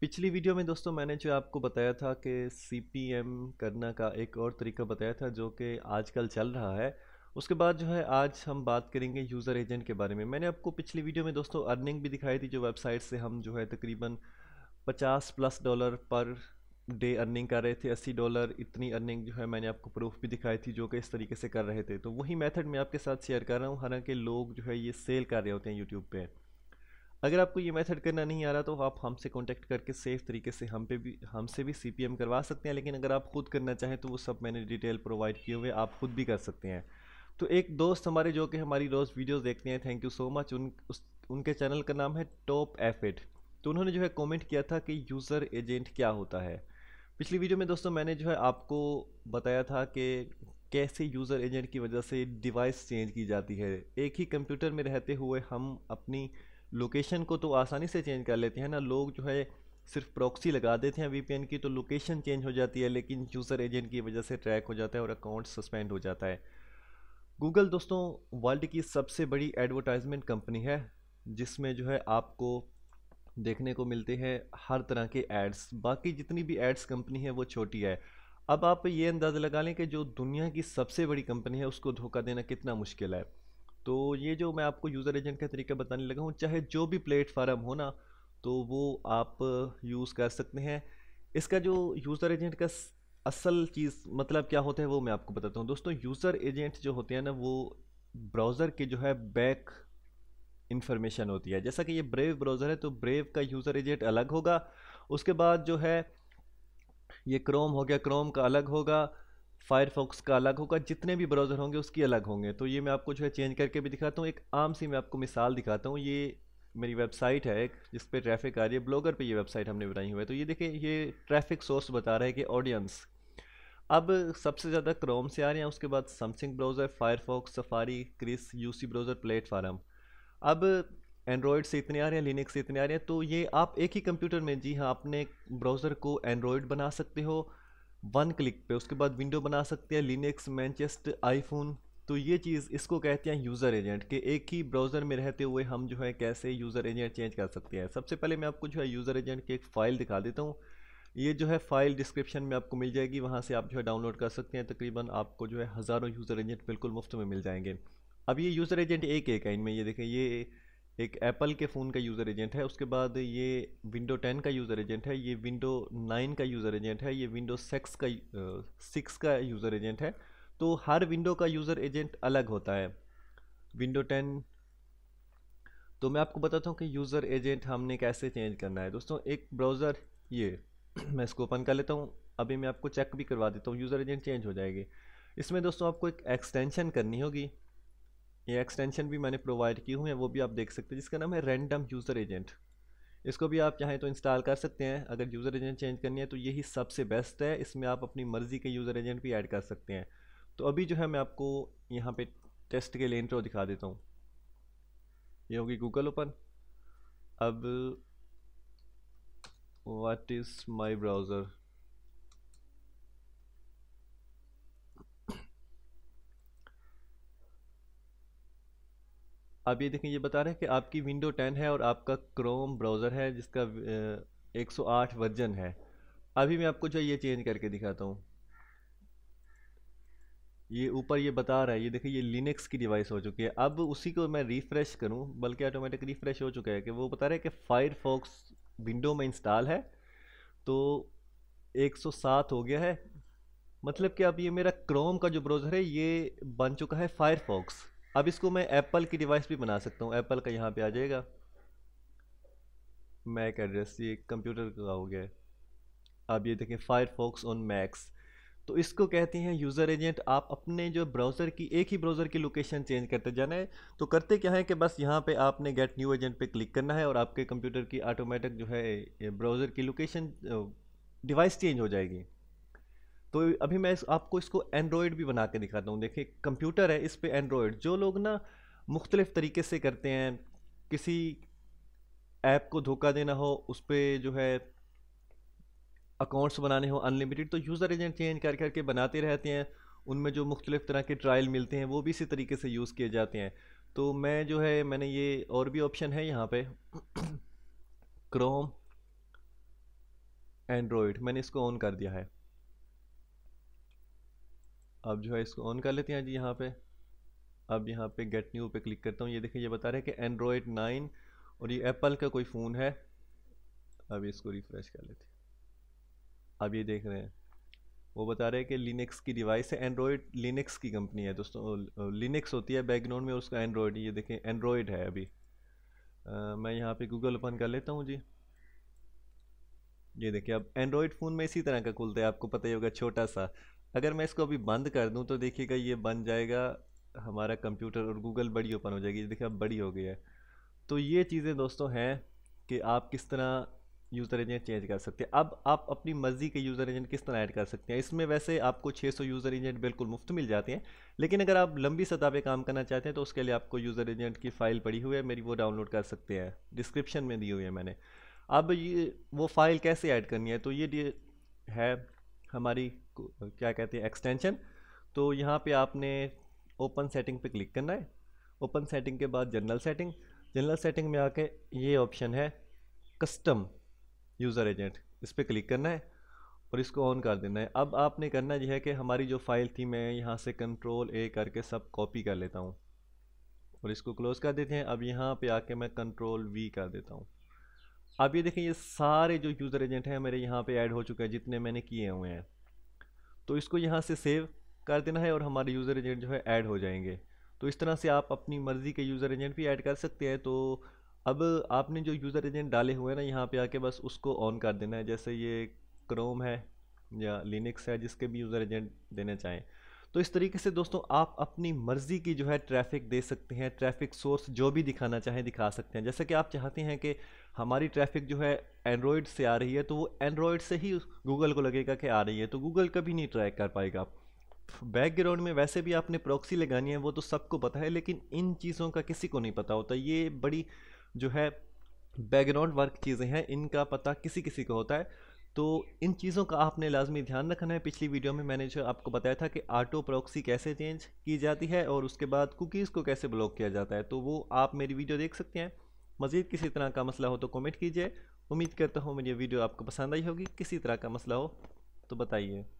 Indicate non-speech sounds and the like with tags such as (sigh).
पिछली वीडियो में दोस्तों मैंने जो आपको बताया था कि सी करना का एक और तरीका बताया था जो कि आजकल चल रहा है उसके बाद जो है आज हम बात करेंगे यूज़र एजेंट के बारे में मैंने आपको पिछली वीडियो में दोस्तों अर्निंग भी दिखाई थी जो वेबसाइट से हम जो है तकरीबन 50 plus dollar per day earning कर रहे थे 80 डॉलर इतनी अर्निंग जो है मैंने आपको प्रूफ भी दिखाई थी जो कि इस तरीके से कर रहे थे तो वही मेथड मैं आपके साथ शेयर कर रहा हूँ हालांकि लोग जो है ये सेल कर रहे होते हैं यूट्यूब पर अगर आपको ये मेथड करना नहीं आ रहा तो आप हमसे कांटेक्ट करके सेफ तरीके से हम पे भी हमसे भी सी करवा सकते हैं लेकिन अगर आप खुद करना चाहें तो वो सब मैंने डिटेल प्रोवाइड किए हुए आप खुद भी कर सकते हैं तो एक दोस्त हमारे जो कि हमारी रोज़ वीडियोस देखते हैं थैंक यू सो मच उन उस, उनके चैनल का नाम है टॉप एफिड तो उन्होंने जो है कमेंट किया था कि यूज़र एजेंट क्या होता है पिछली वीडियो में दोस्तों मैंने जो है आपको बताया था कि कैसे यूज़र एजेंट की वजह से डिवाइस चेंज की जाती है एक ही कंप्यूटर में रहते हुए हम अपनी लोकेशन को तो आसानी से चेंज कर लेते हैं ना लोग जो है सिर्फ प्रॉक्सी लगा देते हैं वीपीएन की तो लोकेशन चेंज हो जाती है लेकिन यूज़र एजेंट की वजह से ट्रैक हो जाता है और अकाउंट सस्पेंड हो जाता है गूगल दोस्तों वर्ल्ड की सबसे बड़ी एडवर्टाइजमेंट कंपनी है जिसमें जो है आपको देखने को मिलते हैं हर तरह के एड्स बाकी जितनी भी एड्स कंपनी है वो छोटी है अब आप ये अंदाज़ा लगा लें कि जो दुनिया की सबसे बड़ी कंपनी है उसको धोखा देना कितना मुश्किल है तो ये जो मैं आपको यूज़र एजेंट का तरीका बताने लगा हूँ चाहे जो भी प्लेटफार्म हो ना तो वो आप यूज़ कर सकते हैं इसका जो यूज़र एजेंट का असल चीज़ मतलब क्या होता है वो मैं आपको बताता हूँ दोस्तों यूज़र एजेंट जो होते हैं ना वो ब्राउज़र के जो है बैक इन्फॉर्मेशन होती है जैसा कि ये ब्रेव ब्राउज़र है तो ब्रेव का यूज़र एजेंट अलग होगा उसके बाद जो है ये क्रोम हो गया क्रोम का अलग होगा फायरफॉक्स का अलग होगा जितने भी ब्राउज़र होंगे उसकी अलग होंगे तो ये मैं आपको जो है चेंज करके भी दिखाता हूँ एक आम सी मैं आपको मिसाल दिखाता हूँ ये मेरी वेबसाइट है एक जिस पर ट्रैफिक आ रही है ब्लॉगर पे ये वेबसाइट हमने बनाई हुई है तो ये देखिए ये ट्रैफिक सोर्स बता रहा है कि ऑडियंस अब सबसे ज़्यादा क्रोम से आ रहे हैं उसके बाद समसंग ब्राउज़र फायरफॉक्स सफारी क्रिस यूसी ब्राउज़र प्लेटफार्म अब एंड्रॉयड से इतने आ रहे हैं लिनक्स से इतने आ रहे हैं तो ये आप एक ही कंप्यूटर में जी हाँ अपने ब्राउज़र को एंड्रॉयड बना सकते हो वन क्लिक पे उसके बाद विंडो बना सकते हैं लिनक्स मैनचेस्ट आईफोन तो ये चीज़ इसको कहते हैं यूज़र एजेंट कि एक ही ब्राउज़र में रहते हुए हम जो है कैसे यूज़र एजेंट चेंज कर सकते हैं सबसे पहले मैं आपको जो है यूज़र एजेंट की एक फ़ाइल दिखा देता हूँ ये जो है फ़ाइल डिस्क्रिप्शन में आपको मिल जाएगी वहाँ से आप जो है डाउनलोड कर सकते हैं तकरीबन आपको जो है हज़ारों यूज़र एजेंट बिल्कुल मुफ्त में मिल जाएंगे अब ये यूज़र एजेंट एक एक है इनमें ये देखें ये एक एप्पल के फ़ोन का यूज़र एजेंट है उसके बाद ये विंडो टेन का यूज़र एजेंट है ये विंडो नाइन का यूज़र एजेंट है ये विंडो सिक्स का सिक्स का यूज़र एजेंट है तो हर विंडो का यूज़र एजेंट अलग होता है विंडो टेन तो मैं आपको बताता हूँ कि यूज़र एजेंट हमने कैसे चेंज करना है दोस्तों एक ब्राउज़र ये (clears throat) मैं इसको ओपन कर लेता हूँ अभी मैं आपको चेक भी करवा देता हूँ यूज़र एजेंट चेंज हो जाएगी इसमें दोस्तों आपको एक एक्सटेंशन करनी होगी ये एक्सटेंशन भी मैंने प्रोवाइड की हुई है वो भी आप देख सकते हैं जिसका नाम है रैंडम यूज़र एजेंट इसको भी आप चाहें तो इंस्टॉल कर सकते हैं अगर यूज़र एजेंट चेंज करनी है तो यही सबसे बेस्ट है इसमें आप अपनी मर्ज़ी के यूज़र एजेंट भी ऐड कर सकते हैं तो अभी जो है मैं आपको यहाँ पे टेस्ट के लिए इंट्रो दिखा देता हूँ ये होगी गूगल ओपन अब वाट इज़ माई ब्राउज़र अब ये देखें ये बता रहे हैं कि आपकी विंडो 10 है और आपका क्रोम ब्राउज़र है जिसका 108 वर्जन है अभी मैं आपको जो ये चेंज करके दिखाता हूँ ये ऊपर ये बता रहा है ये देखिए ये लिनक्स की डिवाइस हो चुकी है अब उसी को मैं रिफ़्रेश करूँ बल्कि ऑटोमेटिक रिफ़्रेश हो चुका है कि वो बता रहे कि फायरफॉक्स विंडो में इंस्टॉल है तो 107 हो गया है मतलब कि अब ये मेरा क्रोम का जो ब्राउज़र है ये बन चुका है फायरफॉक्स अब इसको मैं एप्पल की डिवाइस भी बना सकता हूँ एप्पल का यहाँ पे आ जाएगा मैक एड्रेस ये कंप्यूटर का हो गया अब ये देखें फायरफॉक्स ऑन मैक्स तो इसको कहते हैं यूज़र एजेंट आप अपने जो ब्राउज़र की एक ही ब्राउज़र की लोकेशन चेंज करते जाना है तो करते क्या है कि बस यहाँ पे आपने गेट न्यू एजेंट पे क्लिक करना है और आपके कंप्यूटर की ऑटोमेटिक जो है ब्राउज़र की लोकेशन डिवाइस चेंज हो जाएगी तो अभी मैं इस, आपको इसको एंड्रॉयड भी बना के दिखाता हूँ देखिए कंप्यूटर है इस पर एंड्रॉयड जो लोग ना मुख्तलिफ़ तरीके से करते हैं किसी ऐप को धोखा देना हो उस पर जो है अकाउंट्स बनाने हो अनलिमिटेड तो यूज़र एजेंट चेंज कर करके बनाते रहते हैं उनमें जो मुख्तलिफ़ तरह के ट्रायल मिलते हैं वो भी इसी तरीके से यूज़ किए जाते हैं तो मैं जो है मैंने ये और भी ऑप्शन है यहाँ पे क्रोम (coughs) एंड्रॉयड मैंने इसको ऑन कर दिया है अब जो है इसको ऑन कर लेते हैं जी यहाँ पे अब यहाँ पे गेट न्यू पे क्लिक करता हूँ ये देखिए ये बता रहे हैं कि एंड्रॉयड नाइन और ये एप्पल का कोई फ़ोन है अब इसको रिफ़्रेश कर लेते हैं अब ये देख रहे हैं वो बता रहे हैं कि लिनक्स की डिवाइस है एंड्रॉयड लिनक्स की कंपनी है दोस्तों लिनक्स होती है बैकग्राउंड में उसका एंड्रॉयड ये देखें एंड्रॉयड है अभी आ, मैं यहाँ पे गूगल ओपन कर लेता हूँ जी ये देखिए अब एंड्रॉयड फ़ोन में इसी तरह का खुलता है आपको पता ही होगा छोटा सा अगर मैं इसको अभी बंद कर दूं तो देखिएगा ये बन जाएगा हमारा कंप्यूटर और गूगल बड़ी ओपन हो जाएगी देखिए अब बड़ी हो गई है तो ये चीज़ें दोस्तों हैं कि आप किस तरह यूज़र एजेंट चेंज कर सकते हैं अब आप अपनी मर्ज़ी के यूज़र एजेंट किस तरह ऐड कर सकते हैं इसमें वैसे आपको 600 यूज़र एजेंट बिल्कुल मुफ्त मिल जाते हैं लेकिन अगर आप लंबी सतह पे काम करना चाहते हैं तो उसके लिए आपको यूज़र एजेंट की फ़ाइल पड़ी हुई है मेरी वो डाउनलोड कर सकते हैं डिस्क्रिप्शन में दी हुई है मैंने अब ये वो फ़ाइल कैसे ऐड करनी है तो ये है हमारी क्या कहते हैं एक्सटेंशन तो यहाँ पे आपने ओपन सेटिंग पे क्लिक करना है ओपन सेटिंग के बाद जनरल सेटिंग जनरल सेटिंग में आके ये ऑप्शन है कस्टम यूज़र एजेंट इस पर क्लिक करना है और इसको ऑन कर देना है अब आपने करना यह है कि हमारी जो फाइल थी मैं यहाँ से कंट्रोल ए करके सब कॉपी कर लेता हूँ और इसको क्लोज़ कर देते हैं अब यहाँ पे आके मैं कंट्रोल वी कर देता हूँ अब ये देखें ये सारे जो यूज़र एजेंट हैं मेरे यहाँ पे ऐड हो चुके हैं जितने मैंने किए हुए हैं तो इसको यहाँ से सेव कर देना है और हमारे यूज़र एजेंट जो है ऐड हो जाएंगे तो इस तरह से आप अपनी मर्ज़ी के यूज़र एजेंट भी ऐड कर सकते हैं तो अब आपने जो यूज़र एजेंट डाले हुए हैं ना यहाँ पर आके बस उसको ऑन कर देना है जैसे ये क्रोम है या लिनिक्स है जिसके भी यूज़र एजेंट देना चाहें तो इस तरीके से दोस्तों आप अपनी मर्ज़ी की जो है ट्रैफिक दे सकते हैं ट्रैफिक सोर्स जो भी दिखाना चाहें दिखा सकते हैं जैसे कि आप चाहते हैं कि हमारी ट्रैफिक जो है एंड्रॉयड से आ रही है तो वो एंड्रॉयड से ही गूगल को लगेगा कि आ रही है तो गूगल कभी नहीं ट्रैक कर पाएगा बैकग्राउंड में वैसे भी आपने प्रॉक्सी लगानी है वो तो सबको पता है लेकिन इन चीज़ों का किसी को नहीं पता होता ये बड़ी जो है बैकग्राउंड वर्क चीज़ें हैं इनका पता किसी किसी को होता है तो इन चीज़ों का आपने लाजमी ध्यान रखना है पिछली वीडियो में मैंने जो आपको बताया था कि आटो प्रॉक्सी कैसे चेंज की जाती है और उसके बाद कुकीज़ को कैसे ब्लॉक किया जाता है तो वो आप मेरी वीडियो देख सकते हैं मज़ीद किसी तरह का मसला हो तो कमेंट कीजिए उम्मीद करता हूँ मेरी वीडियो आपको पसंद आई होगी किसी तरह का मसला हो तो बताइए